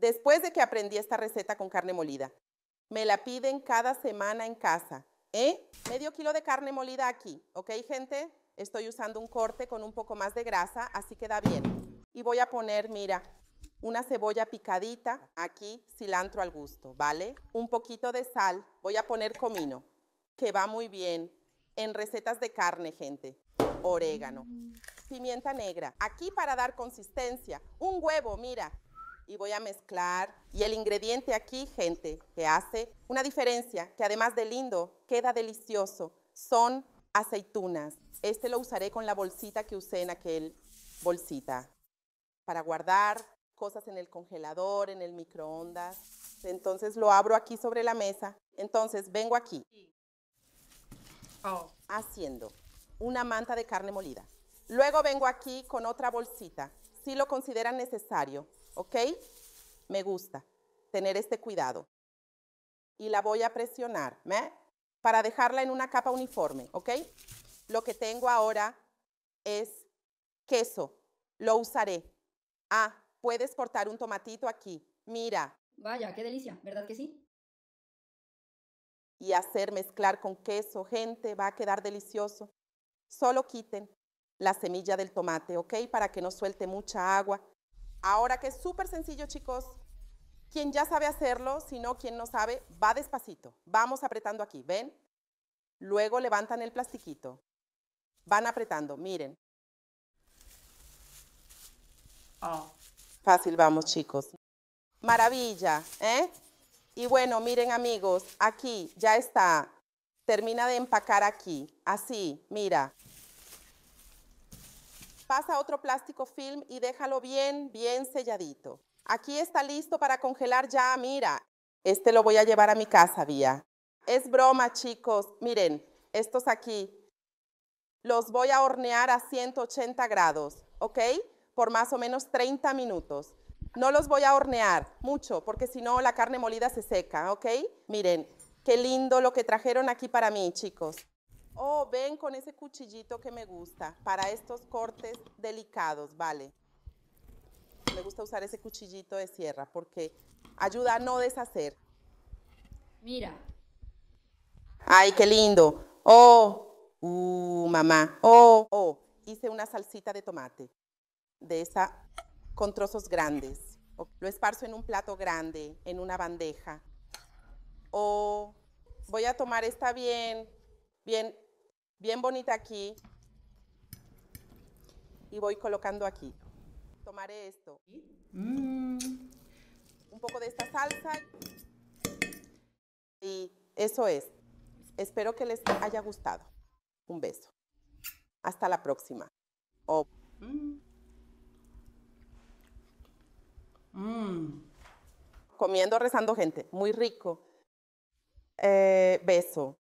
después de que aprendí esta receta con carne molida. Me la piden cada semana en casa. ¿Eh? Medio kilo de carne molida aquí, ¿ok gente? Estoy usando un corte con un poco más de grasa, así queda bien. Y voy a poner, mira, una cebolla picadita, aquí cilantro al gusto, ¿vale? Un poquito de sal, voy a poner comino, que va muy bien en recetas de carne, gente. Orégano, pimienta negra, aquí para dar consistencia, un huevo, mira, y voy a mezclar. Y el ingrediente aquí, gente, que hace una diferencia, que además de lindo, queda delicioso, son aceitunas. Este lo usaré con la bolsita que usé en aquel bolsita para guardar cosas en el congelador, en el microondas. Entonces lo abro aquí sobre la mesa. Entonces vengo aquí oh. haciendo una manta de carne molida. Luego vengo aquí con otra bolsita, si lo consideran necesario. ¿ok? Me gusta tener este cuidado. Y la voy a presionar, ¿me? Para dejarla en una capa uniforme, ¿ok? Lo que tengo ahora es queso. Lo usaré. Ah, puedes cortar un tomatito aquí. Mira. Vaya, qué delicia, ¿verdad que sí? Y hacer mezclar con queso, gente, va a quedar delicioso. Solo quiten la semilla del tomate, ¿ok? Para que no suelte mucha agua Ahora que es súper sencillo, chicos, quien ya sabe hacerlo, si no, quien no sabe, va despacito. Vamos apretando aquí, ¿ven? Luego levantan el plastiquito. Van apretando, miren. Ah. Fácil, vamos, chicos. Maravilla, ¿eh? Y bueno, miren, amigos, aquí ya está. Termina de empacar aquí, así, mira. Pasa otro plástico film y déjalo bien, bien selladito. Aquí está listo para congelar ya, mira. Este lo voy a llevar a mi casa, Vía. Es broma, chicos. Miren, estos aquí. Los voy a hornear a 180 grados, ¿ok? Por más o menos 30 minutos. No los voy a hornear mucho, porque si no la carne molida se seca, ¿ok? Miren, qué lindo lo que trajeron aquí para mí, chicos oh, ven con ese cuchillito que me gusta para estos cortes delicados, ¿vale? Me gusta usar ese cuchillito de sierra porque ayuda a no deshacer. Mira. Ay, qué lindo. Oh, uh, mamá. Oh, oh, hice una salsita de tomate de esa con trozos grandes. Lo esparzo en un plato grande, en una bandeja. oh, voy a tomar esta bien, bien bien bonita aquí y voy colocando aquí. Tomaré esto. Mm. Un poco de esta salsa y eso es. Espero que les haya gustado. Un beso. Hasta la próxima. Mm. Mm. Comiendo, rezando gente. Muy rico. Eh, beso.